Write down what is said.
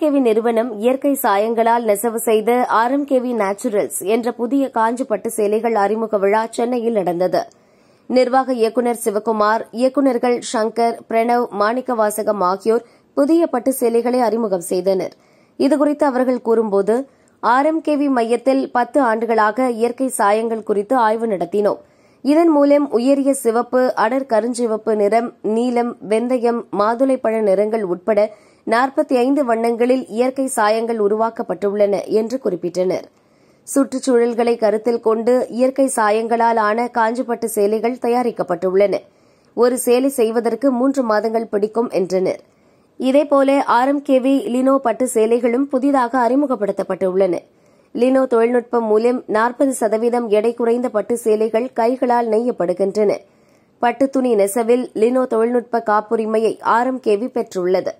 KV நிறுவனம் இயற்கை சாயங்களால் நெசவு செய்த ஆர்எம்கேவி நேச்சுரல்ஸ் என்ற புதிய காஞ்சி பட்டு சேலைகள் அறிமுக விழா சென்னையில் நடந்தது நிர்வாக இயக்குநர் சிவகுமார் இயக்குநர்கள் ஷங்கர் பிரணவ் மாணிக்கவாசகம் ஆகியோர் புதிய பட்டு சேலைகளை அறிமுகம் செய்தனர் இதுகுறித்து அவர்கள் கூறும்போது கேவி மையத்தில் பத்து ஆண்டுகளாக இயற்கை சாயங்கள் குறித்து ஆய்வு நடத்தினோம் இதன் மூலம் உயரிய சிவப்பு அடர் கருஞ்சிவப்பு நிறம் நீலம் வெந்தயம் மாதுளைப்பழ நிறங்கள் உட்பட நாற்பத்தி ஐந்து வண்ணங்களில் இயற்கை சாயங்கள் உருவாக்கப்பட்டுள்ளன என்று குறிப்பிட்டனர் சுற்றுச்சூழல்களை கருத்தில் கொண்டு இயற்கை சாயங்களால் ஆன காஞ்சிப்பட்டு சேலைகள் தயாரிக்கப்பட்டுள்ளன ஒரு சேலை செய்வதற்கு மூன்று மாதங்கள் பிடிக்கும் என்றனர் இதேபோல ஆர்எம்கேவி லினோ பட்டு சேலைகளும் புதிதாக அறிமுகப்படுத்தப்பட்டுள்ளன லினோ தொழில்நுட்பம் மூலம் நாற்பது சதவீதம் எடை குறைந்த பட்டு சேலைகள் கைகளால் நெய்யப்படுகின்றன பட்டு துணி நெசவில் லினோ தொழில்நுட்ப காப்புரிமையை ஆரம் கேவி பெற்றுள்ளது